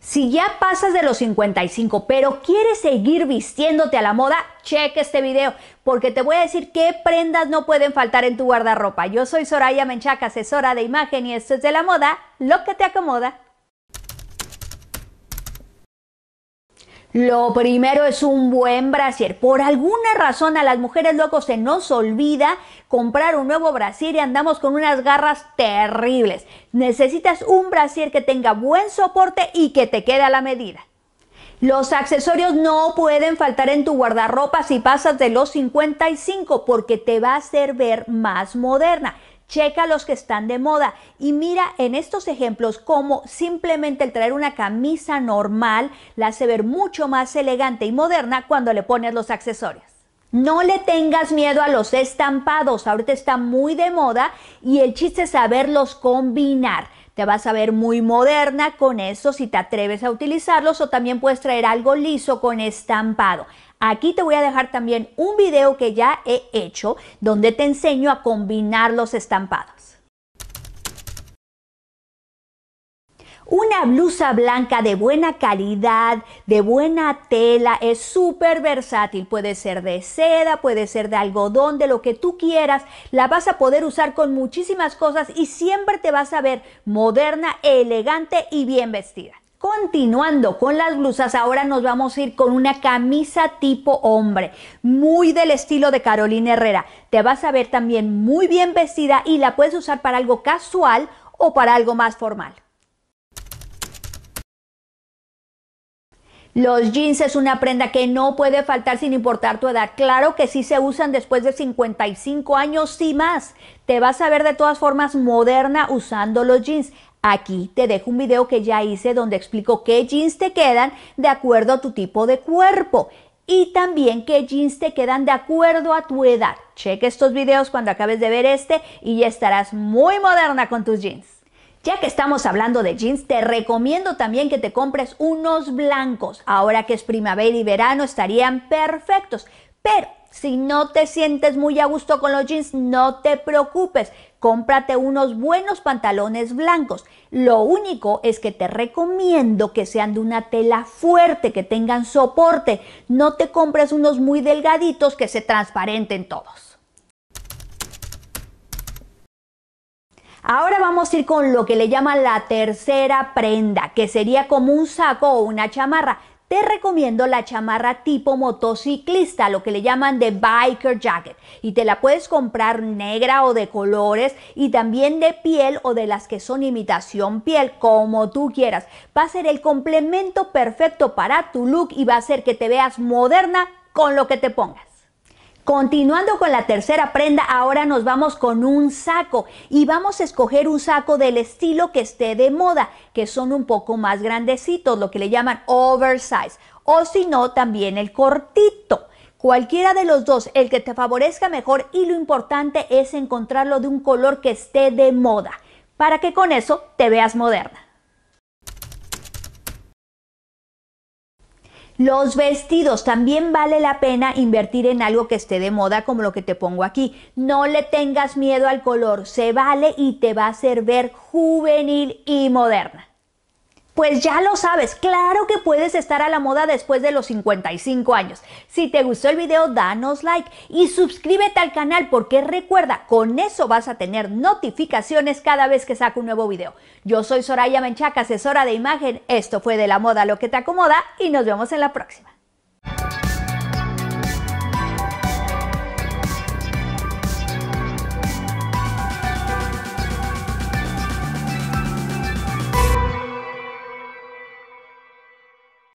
Si ya pasas de los 55, pero quieres seguir vistiéndote a la moda, cheque este video, porque te voy a decir qué prendas no pueden faltar en tu guardarropa. Yo soy Soraya Menchaca, asesora de imagen y esto es de la moda, lo que te acomoda. Lo primero es un buen brasier. Por alguna razón a las mujeres locos se nos olvida comprar un nuevo brasier y andamos con unas garras terribles. Necesitas un brasier que tenga buen soporte y que te quede a la medida. Los accesorios no pueden faltar en tu guardarropa si pasas de los 55 porque te va a hacer ver más moderna checa los que están de moda y mira en estos ejemplos cómo simplemente el traer una camisa normal la hace ver mucho más elegante y moderna cuando le pones los accesorios. No le tengas miedo a los estampados, ahorita está muy de moda y el chiste es saberlos combinar. Te vas a ver muy moderna con eso si te atreves a utilizarlos o también puedes traer algo liso con estampado. Aquí te voy a dejar también un video que ya he hecho donde te enseño a combinar los estampados. Una blusa blanca de buena calidad, de buena tela, es súper versátil. Puede ser de seda, puede ser de algodón, de lo que tú quieras. La vas a poder usar con muchísimas cosas y siempre te vas a ver moderna, elegante y bien vestida. Continuando con las blusas, ahora nos vamos a ir con una camisa tipo hombre, muy del estilo de Carolina Herrera. Te vas a ver también muy bien vestida y la puedes usar para algo casual o para algo más formal. Los jeans es una prenda que no puede faltar sin importar tu edad. Claro que sí se usan después de 55 años y más. Te vas a ver de todas formas moderna usando los jeans. Aquí te dejo un video que ya hice donde explico qué jeans te quedan de acuerdo a tu tipo de cuerpo y también qué jeans te quedan de acuerdo a tu edad. Cheque estos videos cuando acabes de ver este y ya estarás muy moderna con tus jeans. Ya que estamos hablando de jeans, te recomiendo también que te compres unos blancos. Ahora que es primavera y verano estarían perfectos. Pero si no te sientes muy a gusto con los jeans, no te preocupes. Cómprate unos buenos pantalones blancos. Lo único es que te recomiendo que sean de una tela fuerte, que tengan soporte. No te compres unos muy delgaditos que se transparenten todos. Ahora vamos a ir con lo que le llaman la tercera prenda, que sería como un saco o una chamarra. Te recomiendo la chamarra tipo motociclista, lo que le llaman de biker jacket. Y te la puedes comprar negra o de colores y también de piel o de las que son imitación piel, como tú quieras. Va a ser el complemento perfecto para tu look y va a hacer que te veas moderna con lo que te pongas. Continuando con la tercera prenda, ahora nos vamos con un saco y vamos a escoger un saco del estilo que esté de moda, que son un poco más grandecitos, lo que le llaman oversize, o si no, también el cortito. Cualquiera de los dos, el que te favorezca mejor y lo importante es encontrarlo de un color que esté de moda, para que con eso te veas moderna. Los vestidos, también vale la pena invertir en algo que esté de moda como lo que te pongo aquí. No le tengas miedo al color, se vale y te va a hacer ver juvenil y moderna. Pues ya lo sabes, claro que puedes estar a la moda después de los 55 años. Si te gustó el video, danos like y suscríbete al canal porque recuerda, con eso vas a tener notificaciones cada vez que saco un nuevo video. Yo soy Soraya Menchaca, asesora de imagen. Esto fue de la moda lo que te acomoda y nos vemos en la próxima.